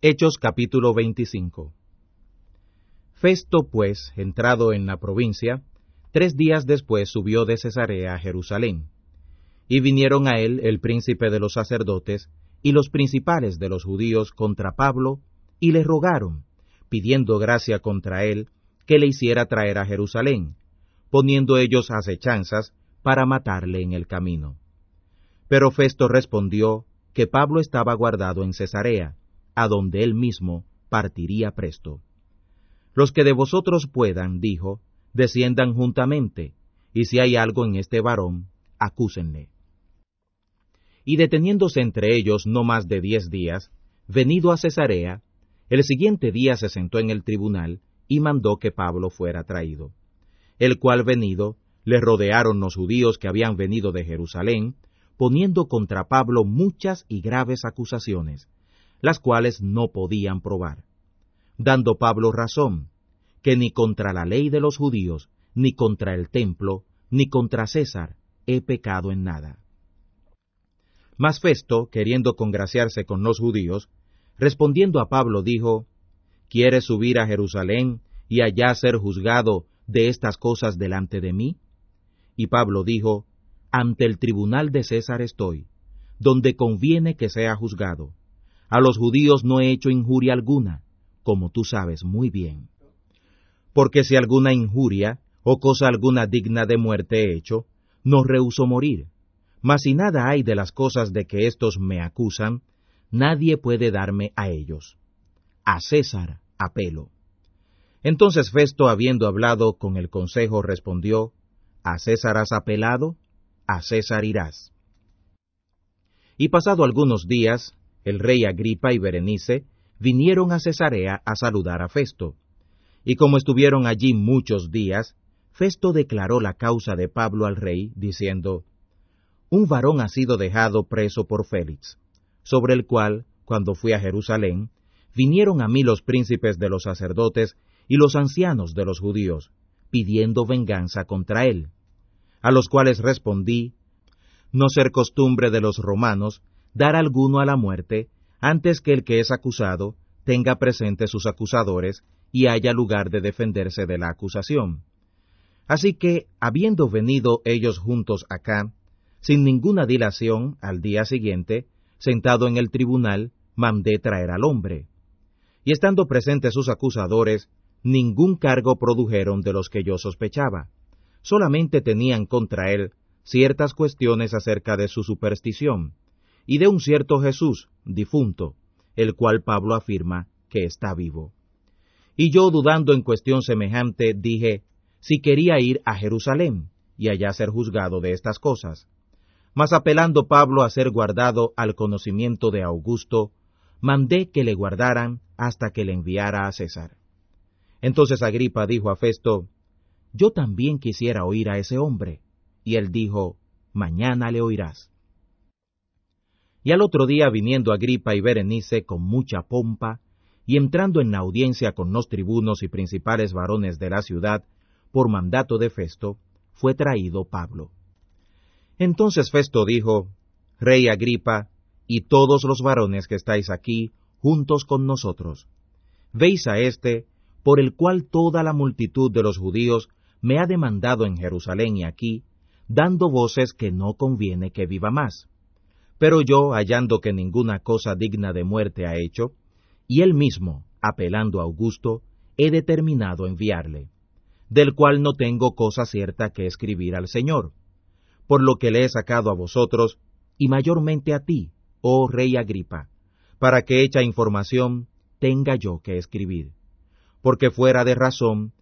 Hechos capítulo 25 Festo, pues, entrado en la provincia, tres días después subió de Cesarea a Jerusalén. Y vinieron a él el príncipe de los sacerdotes y los principales de los judíos contra Pablo, y le rogaron, pidiendo gracia contra él, que le hiciera traer a Jerusalén, poniendo ellos acechanzas para matarle en el camino. Pero Festo respondió que Pablo estaba guardado en Cesarea, a donde él mismo partiría presto. Los que de vosotros puedan, dijo, desciendan juntamente, y si hay algo en este varón, acúsenle. Y deteniéndose entre ellos no más de diez días, venido a Cesarea, el siguiente día se sentó en el tribunal y mandó que Pablo fuera traído, el cual venido le rodearon los judíos que habían venido de Jerusalén, poniendo contra Pablo muchas y graves acusaciones, las cuales no podían probar. Dando Pablo razón, que ni contra la ley de los judíos, ni contra el templo, ni contra César he pecado en nada. Mas Festo, queriendo congraciarse con los judíos, respondiendo a Pablo dijo, ¿Quieres subir a Jerusalén y allá ser juzgado de estas cosas delante de mí? Y Pablo dijo, Ante el tribunal de César estoy, donde conviene que sea juzgado, a los judíos no he hecho injuria alguna, como tú sabes muy bien. Porque si alguna injuria o cosa alguna digna de muerte he hecho, no rehuso morir. Mas si nada hay de las cosas de que éstos me acusan, nadie puede darme a ellos. A César apelo. Entonces Festo, habiendo hablado con el consejo, respondió, A César has apelado, a César irás. Y pasado algunos días, el rey Agripa y Berenice vinieron a Cesarea a saludar a Festo. Y como estuvieron allí muchos días, Festo declaró la causa de Pablo al rey, diciendo, Un varón ha sido dejado preso por Félix, sobre el cual, cuando fui a Jerusalén, vinieron a mí los príncipes de los sacerdotes y los ancianos de los judíos, pidiendo venganza contra él. A los cuales respondí, No ser costumbre de los romanos dar alguno a la muerte antes que el que es acusado tenga presente sus acusadores y haya lugar de defenderse de la acusación. Así que, habiendo venido ellos juntos acá, sin ninguna dilación, al día siguiente, sentado en el tribunal, mandé traer al hombre. Y estando presentes sus acusadores, ningún cargo produjeron de los que yo sospechaba. Solamente tenían contra él ciertas cuestiones acerca de su superstición, y de un cierto Jesús, difunto, el cual Pablo afirma que está vivo. Y yo, dudando en cuestión semejante, dije, si quería ir a Jerusalén, y allá ser juzgado de estas cosas. Mas apelando Pablo a ser guardado al conocimiento de Augusto, mandé que le guardaran hasta que le enviara a César. Entonces Agripa dijo a Festo, Yo también quisiera oír a ese hombre. Y él dijo, Mañana le oirás. Y al otro día viniendo Agripa y Berenice con mucha pompa, y entrando en la audiencia con los tribunos y principales varones de la ciudad, por mandato de Festo, fue traído Pablo. Entonces Festo dijo, Rey Agripa, y todos los varones que estáis aquí, juntos con nosotros, veis a este, por el cual toda la multitud de los judíos me ha demandado en Jerusalén y aquí, dando voces que no conviene que viva más. Pero yo, hallando que ninguna cosa digna de muerte ha hecho, y él mismo, apelando a Augusto, he determinado enviarle, del cual no tengo cosa cierta que escribir al Señor, por lo que le he sacado a vosotros, y mayormente a ti, oh rey Agripa, para que hecha información tenga yo que escribir, porque fuera de razón